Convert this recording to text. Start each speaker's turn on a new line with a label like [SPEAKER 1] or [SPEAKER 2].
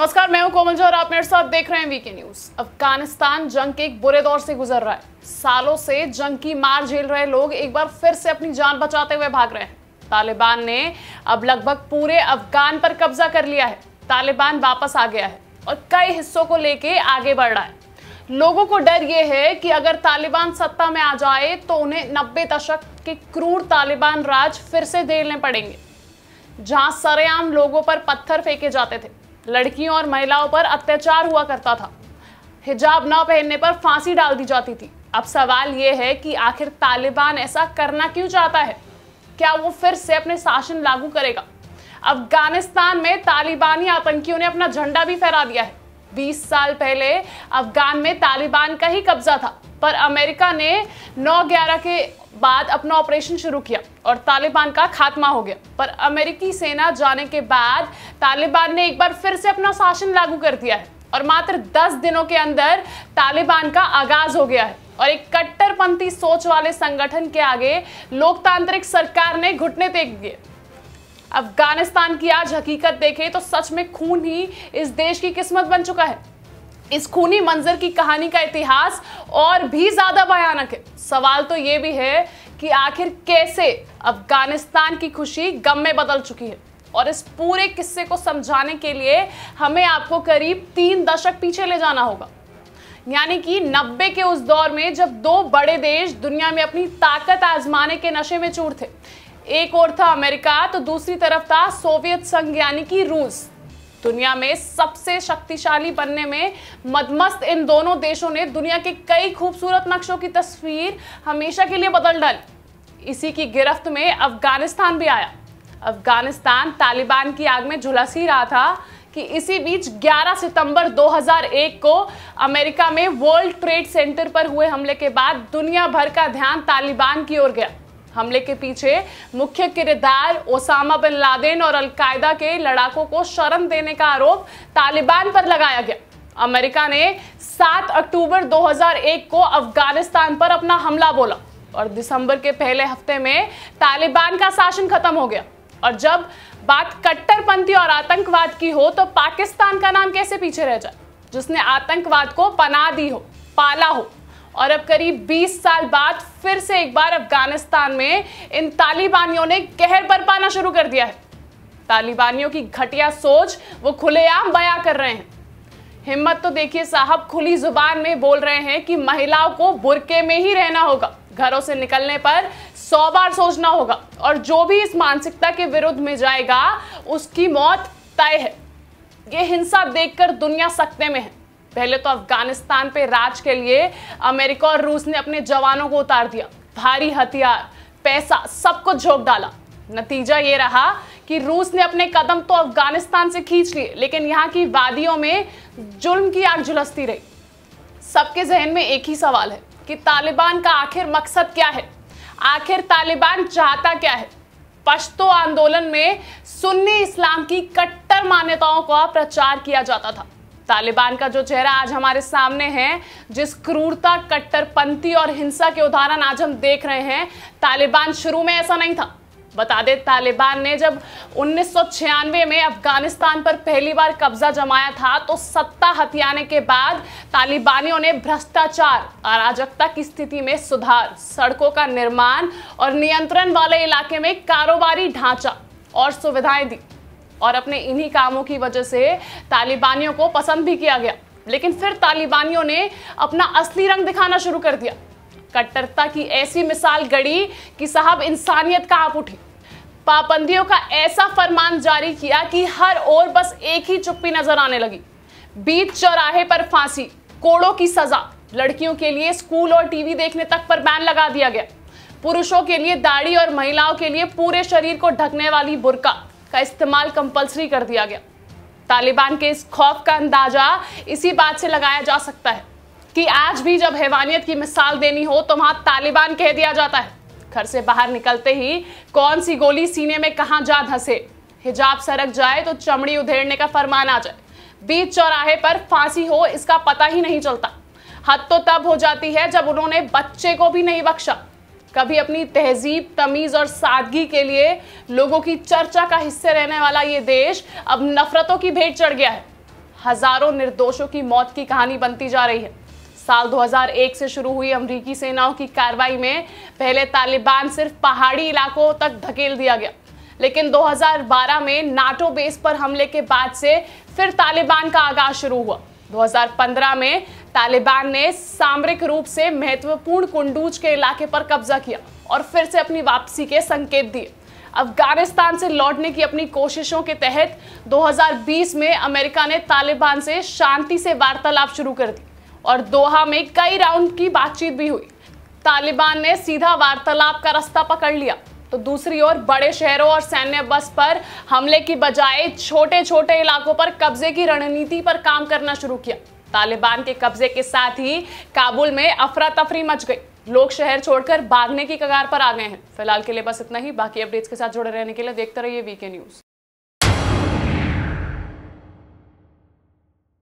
[SPEAKER 1] नमस्कार मैं हूं कोमल झा और आप मेरे साथ देख रहे हैं वीके न्यूज अफगानिस्तान जंग के एक बुरे दौर से गुजर रहा है सालों से जंग की मार झेल रहे लोग एक बार फिर से अपनी जान बचाते हुए भाग रहे हैं तालिबान ने अब लगभग पूरे अफगान पर कब्जा कर लिया है तालिबान वापस आ गया है और कई हिस्सों को लेके आगे बढ़ रहा है लोगों को डर ये है कि अगर तालिबान सत्ता में आ जाए तो उन्हें नब्बे दशक के क्रूर तालिबान राज फिर से झेलने पड़ेंगे जहां सरेआम लोगों पर पत्थर फेंके जाते थे लड़कियों और महिलाओं पर अत्याचार हुआ करता था हिजाब न पहनने पर फांसी डाल दी जाती थी अब सवाल यह है कि आखिर तालिबान ऐसा करना क्यों चाहता है क्या वो फिर से अपने शासन लागू करेगा अफगानिस्तान में तालिबानी आतंकियों ने अपना झंडा भी फहरा दिया है 20 साल पहले अफगान में तालिबान का ही कब्जा था पर अमेरिका ने 9 ग्यारह के बाद अपना ऑपरेशन शुरू किया और तालिबान का खात्मा हो गया पर अमेरिकी सेना जाने के बाद तालिबान ने एक बार फिर से अपना शासन लागू कर दिया है और मात्र 10 दिनों के अंदर तालिबान का आगाज हो गया है और एक कट्टरपंथी सोच वाले संगठन के आगे लोकतांत्रिक सरकार ने घुटने टेक दिए अफगानिस्तान की आज हकीकत देखें तो सच में खून ही इस देश की किस्मत बन चुका है इस खूनी मंजर की कहानी का इतिहास और भी ज़्यादा भयानक है सवाल तो ये भी है कि आखिर कैसे अफगानिस्तान की खुशी गम में बदल चुकी है और इस पूरे किस्से को समझाने के लिए हमें आपको करीब तीन दशक पीछे ले जाना होगा यानी कि नब्बे के उस दौर में जब दो बड़े देश दुनिया में अपनी ताकत आजमाने के नशे में चूर थे एक और था अमेरिका तो दूसरी तरफ था सोवियत संघ यानी कि रूस दुनिया में सबसे शक्तिशाली बनने में मदमस्त इन दोनों देशों ने दुनिया के कई खूबसूरत नक्शों की तस्वीर हमेशा के लिए बदल डाली इसी की गिरफ्त में अफगानिस्तान भी आया अफगानिस्तान तालिबान की आग में झुलस ही रहा था कि इसी बीच 11 सितंबर 2001 को अमेरिका में वर्ल्ड ट्रेड सेंटर पर हुए हमले के बाद दुनिया भर का ध्यान तालिबान की ओर गया हमले के पीछे मुख्य किरदार ओसामा बिन लादेन और अलकायदा के लड़ाकों को शरण देने का आरोप तालिबान पर लगाया गया अमेरिका ने 7 अक्टूबर 2001 को अफगानिस्तान पर अपना हमला बोला और दिसंबर के पहले हफ्ते में तालिबान का शासन खत्म हो गया और जब बात कट्टरपंथी और आतंकवाद की हो तो पाकिस्तान का नाम कैसे पीछे रह जाए जिसने आतंकवाद को पना दी हो पाला हो और अब करीब 20 साल बाद फिर से एक बार अफगानिस्तान में इन तालिबानियों ने कहर बरपाना शुरू कर दिया है तालिबानियों की घटिया सोच वो खुलेआम बया कर रहे हैं हिम्मत तो देखिए साहब खुली जुबान में बोल रहे हैं कि महिलाओं को बुरके में ही रहना होगा घरों से निकलने पर सौ बार सोचना होगा और जो भी इस मानसिकता के विरुद्ध में जाएगा उसकी मौत तय है ये हिंसा देखकर दुनिया सकते में है पहले तो अफगानिस्तान पे राज के लिए अमेरिका और रूस ने अपने जवानों को उतार दिया भारी हथियार पैसा सब कुछ झोंक डाला नतीजा ये रहा कि रूस ने अपने कदम तो अफगानिस्तान से खींच लिए लेकिन यहाँ की वादियों में जुल्म की आग झुलसती रही सबके जहन में एक ही सवाल है कि तालिबान का आखिर मकसद क्या है आखिर तालिबान चाहता क्या है पश्तो आंदोलन में सुन्नी इस्लाम की कट्टर मान्यताओं का प्रचार किया जाता था तालिबान का जो चेहरा आज हमारे सामने है जिस क्रूरता कट्टरपंथी और हिंसा के उदाहरण आज हम देख रहे हैं तालिबान शुरू में ऐसा नहीं था बता दें तालिबान ने जब उन्नीस में अफगानिस्तान पर पहली बार कब्जा जमाया था तो सत्ता हथियाने के बाद तालिबानियों ने भ्रष्टाचार अराजकता की स्थिति में सुधार सड़कों का निर्माण और नियंत्रण वाले इलाके में कारोबारी ढांचा और सुविधाएं दी और अपने इन्हीं कामों की वजह से तालिबानियों को पसंद भी किया गया लेकिन फिर तालिबानियों ने अपना असली रंग दिखाना शुरू कर दिया कट्टरता की ऐसी मिसाल गड़ी कि साहब इंसानियत का आप उठी पाबंदियों का ऐसा फरमान जारी किया कि हर ओर बस एक ही चुप्पी नजर आने लगी बीच चौराहे पर फांसी कोड़ों की सजा लड़कियों के लिए स्कूल और टीवी देखने तक पर बैन लगा दिया गया पुरुषों के लिए दाढ़ी और महिलाओं के लिए पूरे शरीर को ढकने वाली बुरका का इस्तेमाल कंपलसरी कर दिया गया तालिबान के इस खौफ का अंदाजा इसी बात से लगाया जा सकता है कि आज भी जब हैवानियत की मिसाल देनी हो तो वहां तालिबान कह दिया जाता है घर से बाहर निकलते ही कौन सी गोली सीने में कहा जा धंसे हिजाब सरक जाए तो चमड़ी उधेड़ने का फरमान आ जाए बीच चौराहे पर फांसी हो इसका पता ही नहीं चलता हद तो तब हो जाती है जब उन्होंने बच्चे को भी नहीं बख्शा कभी अपनी तहजीब तमीज़ और सादगी के लिए लोगों की चर्चा का हिस्से रहने वाला ये देश अब नफरतों की भेंट चढ़ गया है हज़ारों निर्दोषों की मौत की कहानी बनती जा रही है साल 2001 से शुरू हुई अमरीकी सेनाओं की कार्रवाई में पहले तालिबान सिर्फ पहाड़ी इलाकों तक धकेल दिया गया लेकिन 2012 में नाटो बेस पर हमले के बाद से फिर तालिबान का आगाज शुरू हुआ 2015 में तालिबान ने सामरिक रूप से महत्वपूर्ण कुंडूज के इलाके पर कब्जा किया और फिर से अपनी वापसी के संकेत दिए अफगानिस्तान से लौटने की अपनी कोशिशों के तहत 2020 में अमेरिका ने तालिबान से शांति से वार्तालाप शुरू कर दी और दोहा में कई राउंड की बातचीत भी हुई तालिबान ने सीधा वार्तालाप का रास्ता पकड़ लिया तो दूसरी ओर बड़े शहरों और सैन्य बस पर हमले की बजाय छोटे छोटे इलाकों पर कब्जे की रणनीति पर काम करना शुरू किया तालिबान के कब्जे के साथ ही काबुल में अफरा तफरी मच गई लोग शहर छोड़कर भागने की कगार पर आ गए हैं फिलहाल के लिए बस इतना ही बाकी अपडेट्स के साथ जुड़े रहने के लिए देखते रहिए वीके न्यूज